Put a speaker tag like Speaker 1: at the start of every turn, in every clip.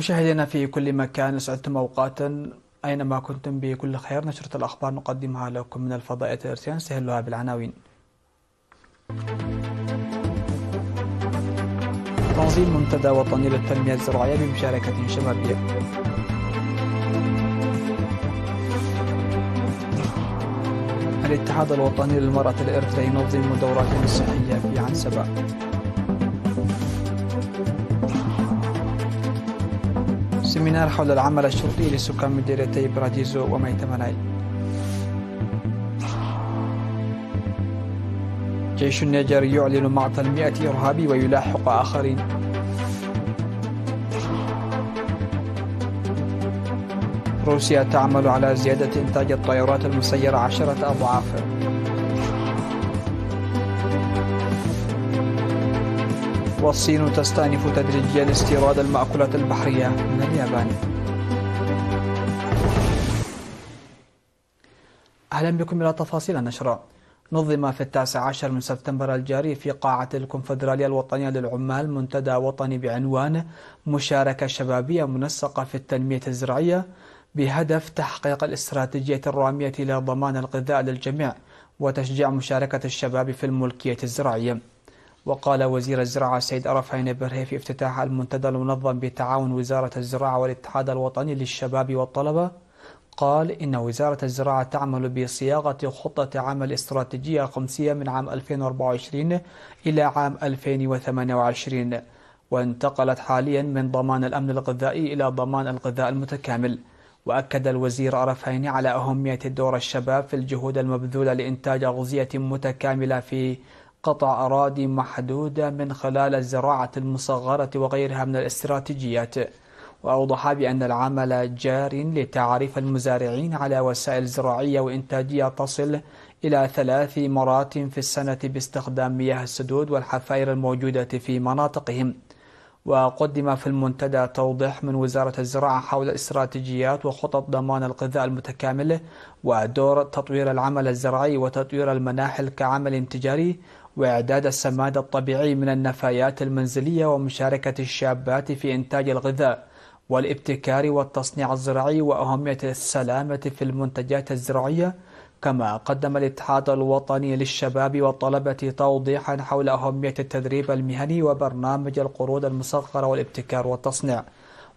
Speaker 1: مشاهدينا في كل مكان اسعدتم اوقاتا اينما كنتم بكل خير نشرة الاخبار نقدمها لكم من الفضائية ارسيان سهلها بالعناوين. تنظيم منتدى وطني للتنمية الزراعية بمشاركة شبابية. الاتحاد الوطني للمرأة الإرثية ينظم دورات صحية في عنسبة. سيمينار حول العمل الشرطي لسكان مديرتي براديزو وميتمناي جيش النيجر يعلن معطل المئة إرهابي ويلاحق آخرين روسيا تعمل على زيادة إنتاج الطائرات المسيرة عشرة أضعاف والصين تستأنف تدريجيا استيراد المأكولات البحرية من اليابان أهلا بكم إلى تفاصيل النشرة نظم في التاسع عشر من سبتمبر الجاري في قاعة الكونفدرالية الوطنية للعمال منتدى وطني بعنوان مشاركة شبابية منسقة في التنمية الزراعية بهدف تحقيق الاستراتيجية الرامية إلى ضمان الغذاء للجميع وتشجيع مشاركة الشباب في الملكية الزراعية وقال وزير الزراعة السيد أرفعين برهي في افتتاح المنتدى المنظم بتعاون وزارة الزراعة والاتحاد الوطني للشباب والطلبة قال إن وزارة الزراعة تعمل بصياغة خطة عمل استراتيجية خمسية من عام 2024 إلى عام 2028 وانتقلت حاليا من ضمان الأمن الغذائي إلى ضمان الغذاء المتكامل وأكد الوزير أرفعين على أهمية دور الشباب في الجهود المبذولة لإنتاج أغذية متكاملة في قطع أراضي محدودة من خلال الزراعة المصغرة وغيرها من الاستراتيجيات وأوضح بأن العمل جار لتعريف المزارعين على وسائل زراعية وإنتاجية تصل إلى ثلاث مرات في السنة باستخدام مياه السدود والحفائر الموجودة في مناطقهم وقدم في المنتدى توضيح من وزارة الزراعة حول استراتيجيات وخطط ضمان الغذاء المتكامل ودور تطوير العمل الزراعي وتطوير المناحل كعمل تجاري وإعداد السماد الطبيعي من النفايات المنزلية ومشاركة الشابات في إنتاج الغذاء والابتكار والتصنيع الزراعي وأهمية السلامة في المنتجات الزراعية كما قدم الاتحاد الوطني للشباب والطلبة توضيحا حول أهمية التدريب المهني وبرنامج القروض المصغرة والابتكار والتصنيع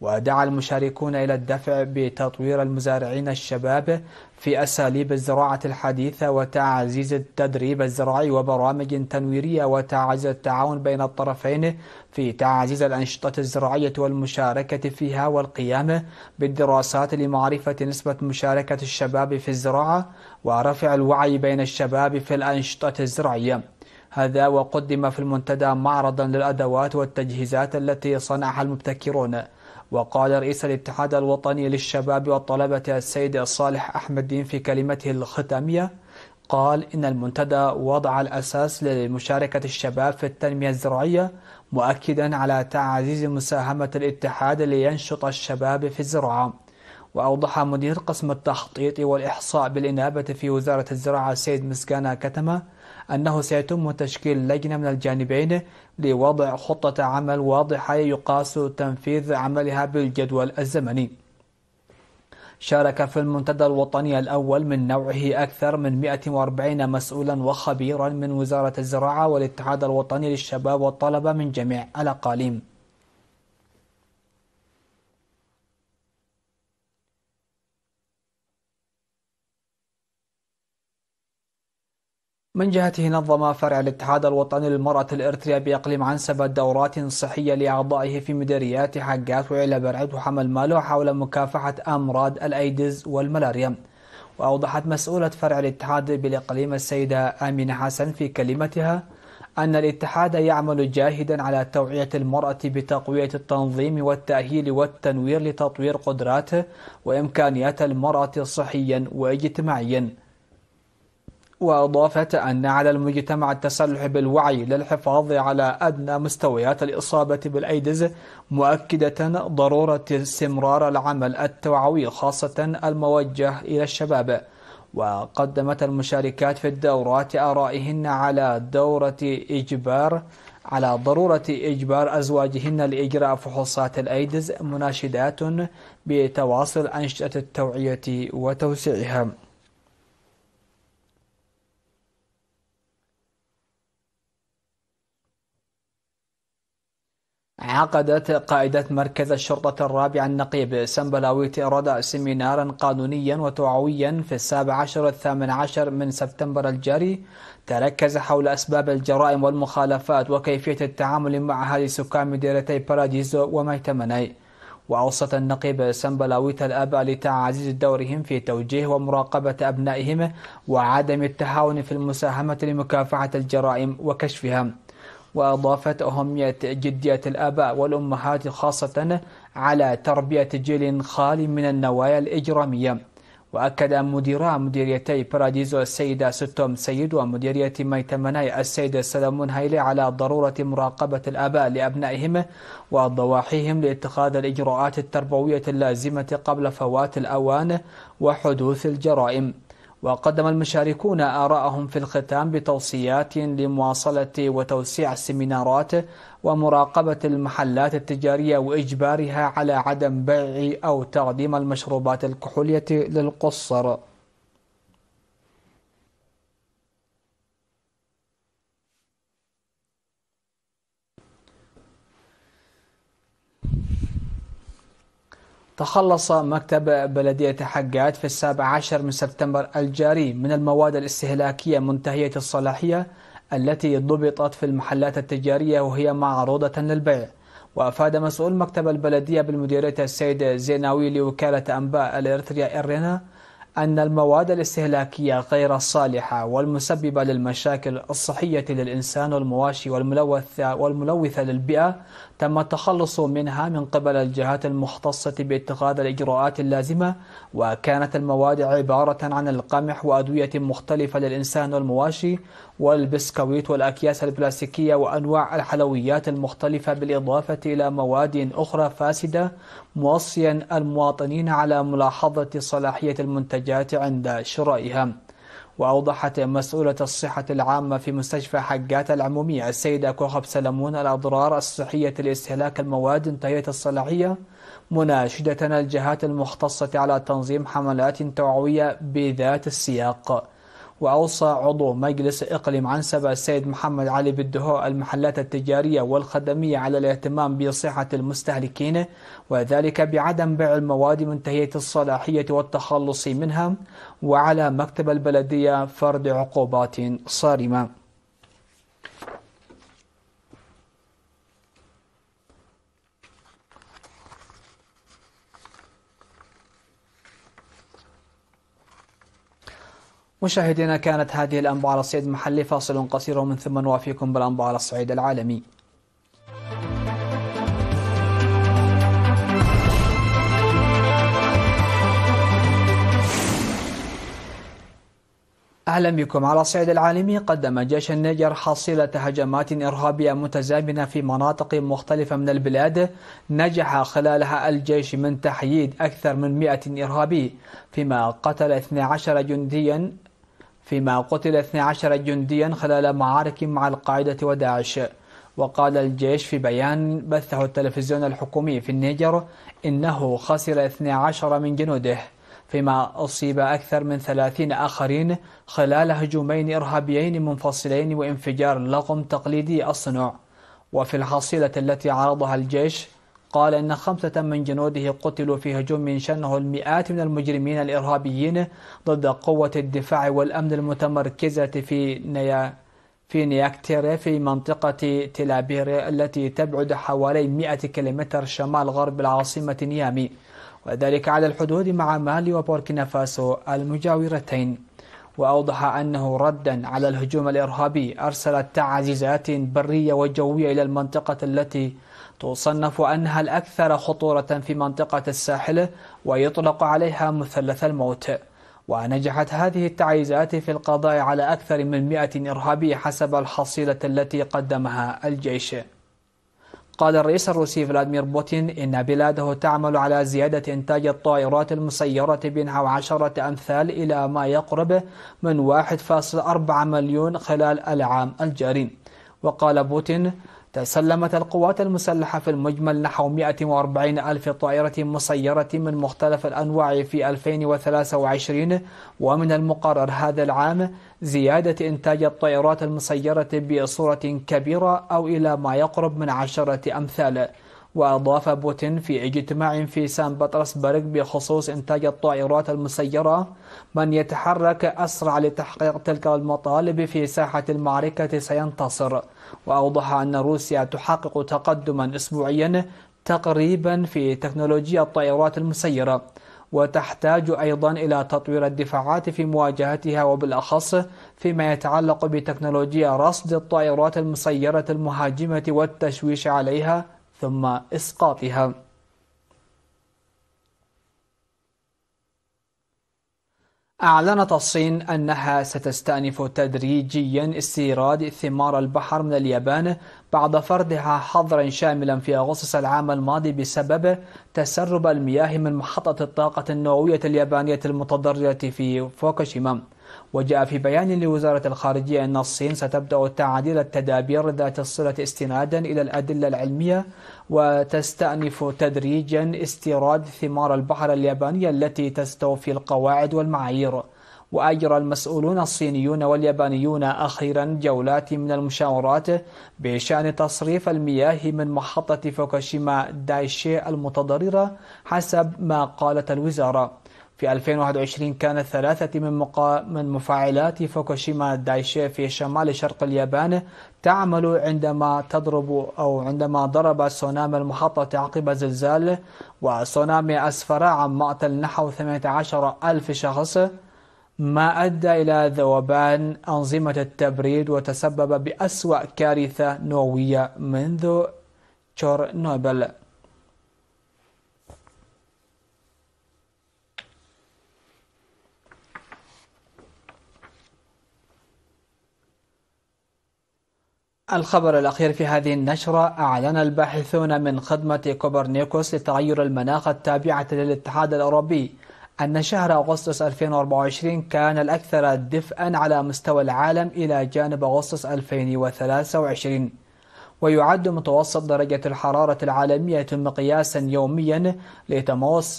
Speaker 1: ودعا المشاركون إلى الدفع بتطوير المزارعين الشباب في أساليب الزراعة الحديثة وتعزيز التدريب الزراعي وبرامج تنويرية وتعزيز التعاون بين الطرفين في تعزيز الأنشطة الزراعية والمشاركة فيها والقيام بالدراسات لمعرفة نسبة مشاركة الشباب في الزراعة ورفع الوعي بين الشباب في الأنشطة الزراعية هذا وقدم في المنتدى معرضا للأدوات والتجهيزات التي صنعها المبتكرون وقال رئيس الاتحاد الوطني للشباب والطلبة السيد صالح أحمد دين في كلمته الختامية قال إن المنتدى وضع الأساس لمشاركة الشباب في التنمية الزراعية مؤكدا على تعزيز مساهمة الاتحاد لينشط الشباب في الزراعة وأوضح مدير قسم التخطيط والإحصاء بالإنابة في وزارة الزراعة السيد مسكانة كتمة أنه سيتم تشكيل لجنة من الجانبين لوضع خطة عمل واضحة يقاس تنفيذ عملها بالجدول الزمني شارك في المنتدى الوطني الأول من نوعه أكثر من 140 مسؤولا وخبيرا من وزارة الزراعة والاتحاد الوطني للشباب والطلبة من جميع الأقاليم من جهته نظم فرع الاتحاد الوطني للمرأة الإرترية بإقليم عنسبة دورات صحية لأعضائه في مديريات حقات وعلى برعد وحمل ماله حول مكافحة أمراض الأيدز والملاريا وأوضحت مسؤولة فرع الاتحاد بالإقليم السيدة آمين حسن في كلمتها أن الاتحاد يعمل جاهدا على توعية المرأة بتقوية التنظيم والتأهيل والتنوير لتطوير قدراته وإمكانيات المرأة صحيا واجتماعيا وأضافت أن على المجتمع التسلح بالوعي للحفاظ على أدنى مستويات الإصابة بالأيدز مؤكدة ضرورة استمرار العمل التوعوي خاصة الموجه إلى الشباب وقدمت المشاركات في الدورات آرائهن على دورة إجبار على ضرورة إجبار أزواجهن لإجراء فحوصات الأيدز مناشدات بتواصل أنشطة التوعية وتوسيعها عقدت قائدة مركز الشرطة الرابع النقيب سمبلاويت إرادة سيمينارا قانونيا وتوعويا في السابع عشر الثامن عشر من سبتمبر الجاري تركز حول أسباب الجرائم والمخالفات وكيفية التعامل مع هذه سكان مديرتي باراديزو وميتمني وأوصت النقيب سمبلاويت الآباء لتعزيز دورهم في توجيه ومراقبة أبنائهم وعدم التهاون في المساهمة لمكافحة الجرائم وكشفها وأضافت أهمية جدية الآباء والأمهات خاصة على تربية جيل خالي من النوايا الإجرامية وأكد مديرا مديريتي براديزو السيدة ستوم سيد ومديرية ميتمناي السيدة سلمون هايلي على ضرورة مراقبة الآباء لأبنائهم وضواحيهم لاتخاذ الإجراءات التربوية اللازمة قبل فوات الأوان وحدوث الجرائم وقدم المشاركون آراءهم في الختام بتوصيات لمواصلة وتوسيع السمينارات ومراقبة المحلات التجارية وإجبارها على عدم بيع أو تقديم المشروبات الكحولية للقصر تخلص مكتب بلدية حقات في السابع عشر من سبتمبر الجاري من المواد الاستهلاكية منتهية الصلاحية التي ضبطت في المحلات التجارية وهي معروضة للبيع وأفاد مسؤول مكتب البلدية بالمديرية السيد زيناوي لوكالة أنباء الإرتريا إرينا أن المواد الاستهلاكية غير الصالحة والمسببة للمشاكل الصحية للإنسان والمواشي والملوثة, والملوثة للبيئة تم التخلص منها من قبل الجهات المختصة باتخاذ الإجراءات اللازمة وكانت المواد عبارة عن القمح وأدوية مختلفة للإنسان والمواشي والبسكويت والأكياس البلاستيكية وأنواع الحلويات المختلفة بالإضافة إلى مواد أخرى فاسدة موصيا المواطنين على ملاحظة صلاحية المنتجات عند شرائها وأوضحت مسؤولة الصحة العامة في مستشفى حقات العمومية السيدة كوخب سلمون الأضرار الصحية لاستهلاك المواد انتهية الصلاحية مناشدة الجهات المختصة على تنظيم حملات توعوية بذات السياق وأوصى عضو مجلس إقليم عنسبة السيد محمد علي بالدهو المحلات التجارية والخدمية على الاهتمام بصحة المستهلكين وذلك بعدم بيع المواد منتهية الصلاحية والتخلص منها وعلى مكتب البلدية فرض عقوبات صارمة مشاهدينا كانت هذه الأنباء على الصعيد المحلي فاصل قصير ومن ثم نوافيكم بالأنباء على الصعيد العالمي أهلا بكم على الصعيد العالمي قدم جيش النيجر حصيلة هجمات إرهابية متزامنة في مناطق مختلفة من البلاد نجح خلالها الجيش من تحييد أكثر من 100 إرهابي فيما قتل 12 جنديا فيما قتل 12 جنديا خلال معارك مع القاعدة وداعش وقال الجيش في بيان بثه التلفزيون الحكومي في النيجر إنه خسر 12 من جنوده فيما أصيب أكثر من 30 آخرين خلال هجومين إرهابيين منفصلين وانفجار لغم تقليدي الصنع وفي الحصيلة التي عرضها الجيش قال إن خمسة من جنوده قتلوا في هجوم شنه المئات من المجرمين الإرهابيين ضد قوة الدفاع والأمن المتمركزة في نيا في نياكتيري في منطقة تلابير التي تبعد حوالي 100 كيلومتر شمال غرب العاصمة نيامي وذلك على الحدود مع مالي وبوركينا فاسو المجاورتين وأوضح أنه ردا على الهجوم الإرهابي أرسلت تعزيزات برية وجوية إلى المنطقة التي تصنف أنها الأكثر خطورة في منطقة الساحل ويطلق عليها مثلث الموت ونجحت هذه التعيزات في القضاء على أكثر من 100 إرهابي حسب الحصيلة التي قدمها الجيش قال الرئيس الروسي فلاديمير بوتين إن بلاده تعمل على زيادة إنتاج الطائرات المسيرة بنحو عشرة أمثال إلى ما يقرب من 1.4 مليون خلال العام الجاري وقال بوتين تسلمت القوات المسلحة في المجمل نحو 140 ألف طائرة مسيرة من مختلف الأنواع في 2023 ومن المقرر هذا العام زيادة إنتاج الطائرات المسيرة بصورة كبيرة أو إلى ما يقرب من عشرة أمثال وأضاف بوتين في اجتماع في سان بطرسبرغ بخصوص إنتاج الطائرات المسيرة من يتحرك أسرع لتحقيق تلك المطالب في ساحة المعركة سينتصر وأوضح أن روسيا تحقق تقدما أسبوعيا تقريبا في تكنولوجيا الطائرات المسيرة وتحتاج أيضا إلى تطوير الدفاعات في مواجهتها وبالأخص فيما يتعلق بتكنولوجيا رصد الطائرات المسيرة المهاجمة والتشويش عليها ثم إسقاطها أعلنت الصين أنها ستستأنف تدريجيا استيراد ثمار البحر من اليابان بعد فرضها حظرا شاملا في أغسطس العام الماضي بسبب تسرب المياه من محطة الطاقة النووية اليابانية المتضررة في فوكوشيما وجاء في بيان لوزارة الخارجية أن الصين ستبدأ تعديل التدابير ذات الصلة استنادا إلى الأدلة العلمية وتستأنف تدريجا استيراد ثمار البحر اليابانية التي تستوفي القواعد والمعايير وأجرى المسؤولون الصينيون واليابانيون أخيرا جولات من المشاورات بشأن تصريف المياه من محطة فوكوشيما دايشي المتضررة حسب ما قالت الوزارة في 2021 كانت ثلاثة من, مقا... من مفاعلات فوكوشيما دايشي في شمال شرق اليابان تعمل عندما تضرب أو عندما ضرب سونامي المحطة عقب زلزال وسونامي أسفر عن مقتل نحو 18 ألف شخص ما أدى إلى ذوبان أنظمة التبريد وتسبب بأسوأ كارثة نووية منذ تشيرنوبل الخبر الأخير في هذه النشرة أعلن الباحثون من خدمة كوبرنيكوس لتغير المناخ التابعة للاتحاد الأوروبي أن شهر أغسطس 2024 كان الأكثر دفئا على مستوى العالم إلى جانب أغسطس 2023 ويعد متوسط درجة الحرارة العالمية مقياسا يوميا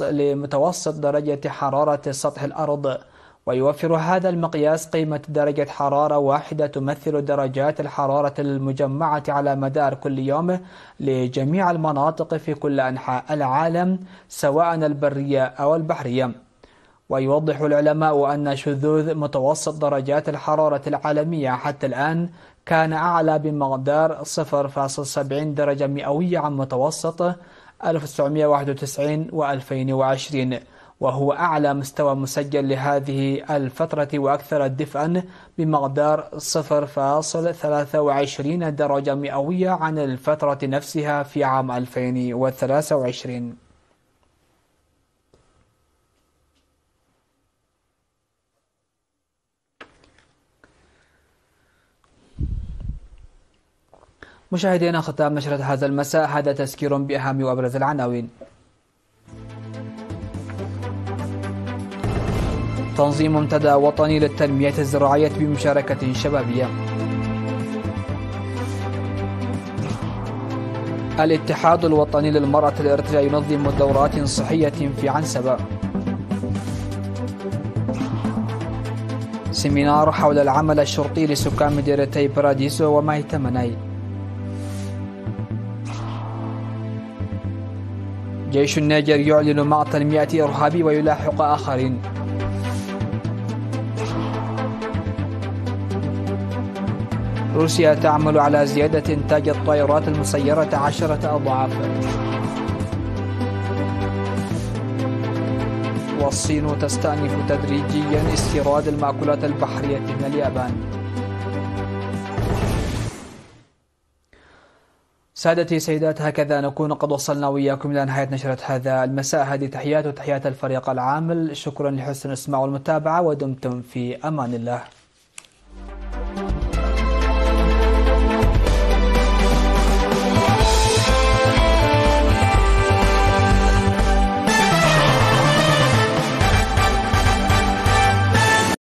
Speaker 1: لمتوسط درجة حرارة سطح الأرض ويوفر هذا المقياس قيمة درجة حرارة واحدة تمثل درجات الحرارة المجمعة على مدار كل يوم لجميع المناطق في كل أنحاء العالم سواء البرية أو البحرية ويوضح العلماء أن شذوذ متوسط درجات الحرارة العالمية حتى الآن كان أعلى بمقدار 0.70 درجة مئوية عن متوسط 1991 و 2020 وهو أعلى مستوى مسجل لهذه الفترة وأكثر دفئا بمقدار 0.23 درجة مئوية عن الفترة نفسها في عام 2023 مشاهدينا ختام نشرة هذا المساء هذا تذكير بأهم وأبرز العناوين تنظيم منتدى وطني للتنمية الزراعية بمشاركة شبابية الاتحاد الوطني للمرأة الارتجاء ينظم دورات صحية في عنسبة سيمينار حول العمل الشرطي لسكان مديرتي باراديسو ومايتمناي جيش النيجر يعلن مع 800 إرهابي ويلاحق آخرين روسيا تعمل على زيادة إنتاج الطائرات المسيرة عشرة أضعاف والصين تستأنف تدريجيا استيراد المأكولات البحرية من اليابان سادتي سيدات هكذا نكون قد وصلنا وياكم إلى نهاية نشرة هذا المساء هذه تحيات وتحيات الفريق العامل شكرا لحسن السماع والمتابعة ودمتم في أمان الله